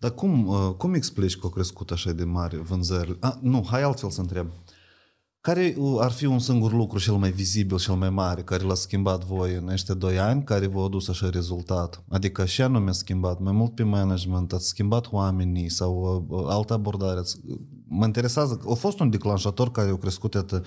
Dar cum, uh, cum explici că au crescut așa de mari vânzările? Ah, nu, hai altfel să întreb. Care uh, ar fi un singur lucru cel mai vizibil, cel mai mare, care l-a schimbat voi în aceste doi ani, care v-a adus așa rezultat? Adică și anume a schimbat, mai mult pe management, ați schimbat oamenii sau uh, altă abordare. Mă interesează, a fost un declanșator care a crescut atât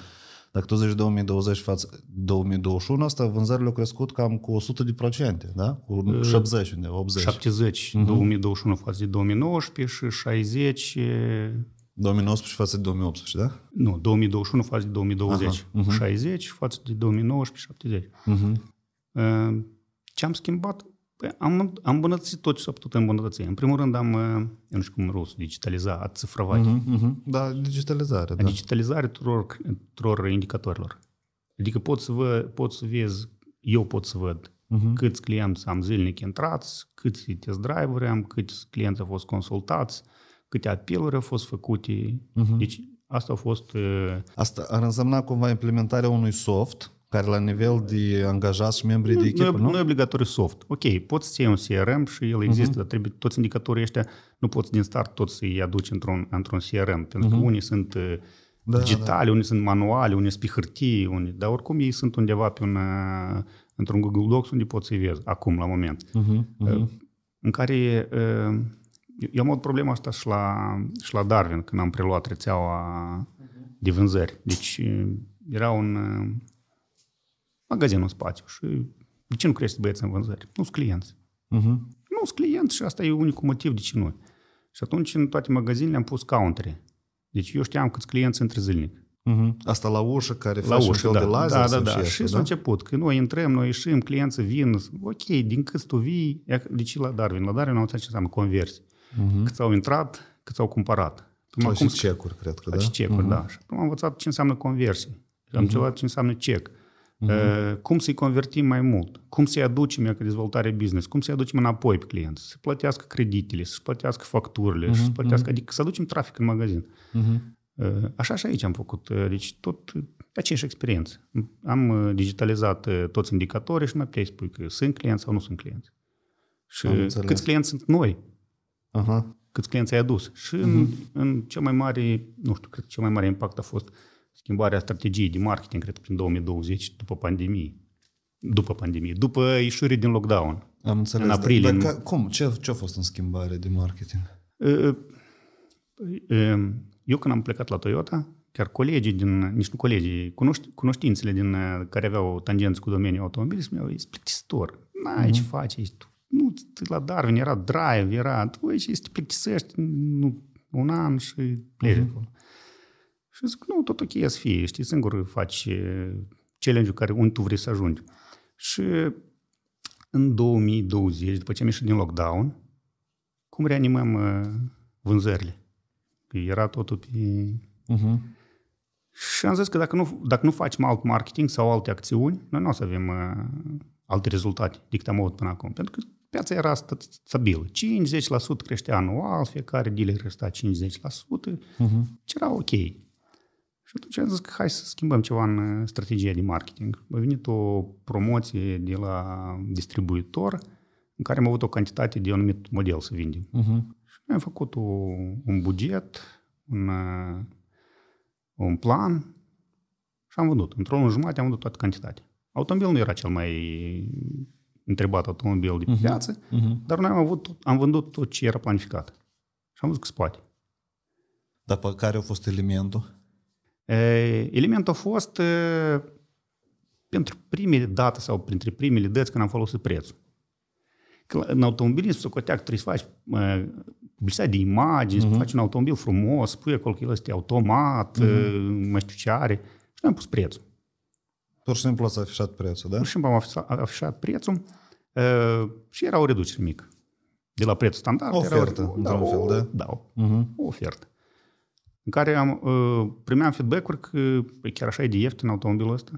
dacă tu zici 2020 față 2021, asta vânzările au crescut cam cu 100 de procente, da? Cu 70 ă, unde, 80. 70 uh-huh. 2021 față de 2019 și 60 2019 față de 2018, da? Nu, 2021 față de 2020. Aha, uh-huh. Mhm. 60 față de 2019, 70. Uh-huh. Ce am schimbat? Păi am, am îmbunătățit tot ce s-a putut îmbunătăți. În primul rând am, uh, eu nu știu cum rost, digitaliza, a țifrovat. Uh-huh, mhm, mhm. uh-huh. Da, digitalizare. Da. Digitalizare tuturor, tuturor indicatorilor. Adică pot să, vă, pot să vezi, eu pot să văd uh-huh. câți clienți am zilnic intrați, câți test driver am, câți clienți au fost consultați, câte apeluri au fost făcute. Uh-huh. Deci asta a fost... Uh... Asta ar însemna cumva implementarea unui soft care la nivel de angajați, membrii de echipă, nu? Nu e obligatoriu soft. Ok, poți să iei un CRM și el există, uh-huh. dar trebuie toți indicatorii ăștia, nu poți din start toți să-i aduci într-un, într-un CRM, pentru uh-huh. că mhm. unii sunt uh, da, digitale, da. unii sunt manuale, unii sunt pe hârtie, unii, dar oricum ei sunt undeva pe un, uh, într-un Google Docs unde poți să-i vezi acum, la moment. Uh-huh. Uh-huh. În care uh, eu am avut problema asta și la, și la Darwin, când am preluat rețeaua de vânzări. Deci era un magazinul în spațiu și de ce nu crește băieți în vânzări? Nu sunt clienți. Uh-huh. Nu sunt clienți și asta e unicul motiv de ce nu. Și atunci în toate magazinele am pus countere. Deci eu știam câți clienți intră zilnic. Uh-huh. Asta la ușă care la face ușă, un fel da, de Da, da, da, da. și da? s-a început. Când noi intrăm, noi ieșim, clienții vin. Ok, din câți tu vii, deci la Darwin. La Darwin am înțeles ce înseamnă conversi. Uh-huh. Câți au intrat, câți au cumpărat. Acum, și cecuri, cred că, da? Și cecuri, uh-huh. da. Și acum am învățat ce înseamnă conversie. Am uh-huh. ce înseamnă cec. Uh-huh. Cum să-i convertim mai mult? Cum să-i aducem eu ca dezvoltare business? Cum să-i aducem înapoi pe client? Să plătească creditele, să plătească facturile, uh-huh. Mhm, să plătească, uh-huh. adică să aducem trafic în magazin. Uh-huh. Așa și aici am făcut. Eh, deci tot aceeași experiență. Am digitalizat toți indicatorii și nu mai puteai spui că sunt clienți sau nu sunt clienți. Și câți clienți sunt noi? Uh-huh. Câți clienți ai adus? Și uh-huh. în, în cel mai mare, nu știu, cred că cel mai mare impact a fost schimbarea strategiei de marketing, cred că prin 2020, după pandemie. După pandemie, după ieșire din lockdown. Am înțeles. În aprilie. Dar, dar ca, cum? Ce, ce a fost în schimbare de marketing? Ă, ă, păi, ehm, eu când am plecat la Toyota, chiar colegii din, nici nu colegii, cunoștințele din, ă, care aveau tangență cu domeniul automobil, spuneau, ești plictisitor, n-ai mm-hmm. ce mhm. faci, ești tu. Nu, la Darwin era drive, era, tu ești, plictisești nu, un an și pleci mm-hmm. acolo. Și zic, nu, tot ok să fie, știi, singur faci challenge-ul care, unde tu vrei să ajungi. Și în 2020, după ce am ieșit din lockdown, cum reanimăm uh, vânzările? Că păi era totul pe... Uh-huh. Și am zis că dacă nu, dacă nu facem alt marketing sau alte acțiuni, noi nu o să avem uh, alte rezultate decât am avut până acum. Pentru că piața era stabilă. 50% creștea anual, fiecare dealer resta 50%, uh-huh. Mhm. ce era ok. Și atunci am zis că hai să schimbăm ceva în uh, strategia de marketing. A venit o promoție de la distribuitor în care am avut o cantitate de anumit model să vindem. Uh-huh. Și noi am făcut o, un buget, un, uh, un plan și am vândut. Într-o lună jumătate am vândut toată cantitatea. Automobilul nu era cel mai întrebat automobil de pe uh-huh. piață, uh-huh. dar noi am, avut, am vândut tot ce era planificat. Și am văzut că spate. Dar pe care a fost elementul? Elementul a fost pentru primele dată sau printre primele dăți când am folosit prețul. Că în automobilism să cotea că trebuie să faci publicitate de imagini, uh-huh. să mhm. faci un automobil frumos, pui acolo că el este automat, uh-huh. mai știu ce are. Și am pus prețul. Pur și simplu ați afișat prețul, da? Pur și simplu am afișat prețul uh, și era o reducere mică. De la prețul standard. Ofertă, era o, da, fel, da? Da, o, uh-huh. o ofertă în care am, uh, primeam feedback-uri că păi chiar așa e de ieftin automobilul ăsta.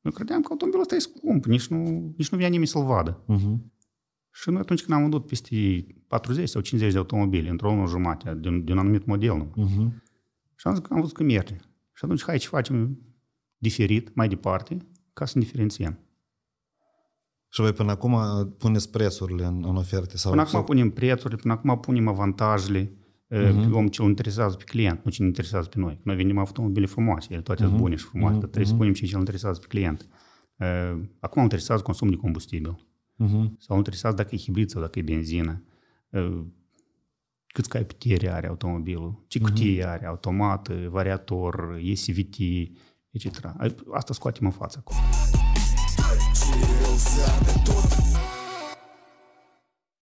Noi credeam că automobilul ăsta e scump, nici nu, nici nu vine nimeni să-l vadă. Uh-huh. Și noi atunci când am vândut peste 40 sau 50 de automobile într-o lună jumate, din, din anumit model, uh-huh. și am, zis, am văzut că merge. Și atunci hai ce facem diferit, mai departe, ca să ne diferențiem. Și voi până acum puneți prețurile în, în oferte? Sau, până acum sau... punem prețurile, până acum punem avantajele. Uh-huh. Omul ce îl interesează pe client, nu ce ne interesează pe noi. Noi venim automobile frumoase, ele toate uh-huh. sunt bune și frumoase, uh-huh. dar trebuie să spunem ce îl interesează pe client. Uh, acum îl interesează consumul de combustibil. Uh-huh. Sau îl interesează dacă e hibrid sau dacă e benzină. Uh, câți cai putere are automobilul, ce cutie uh-huh. are, automat, variator, ECVT, etc. Asta scoatem în față acum.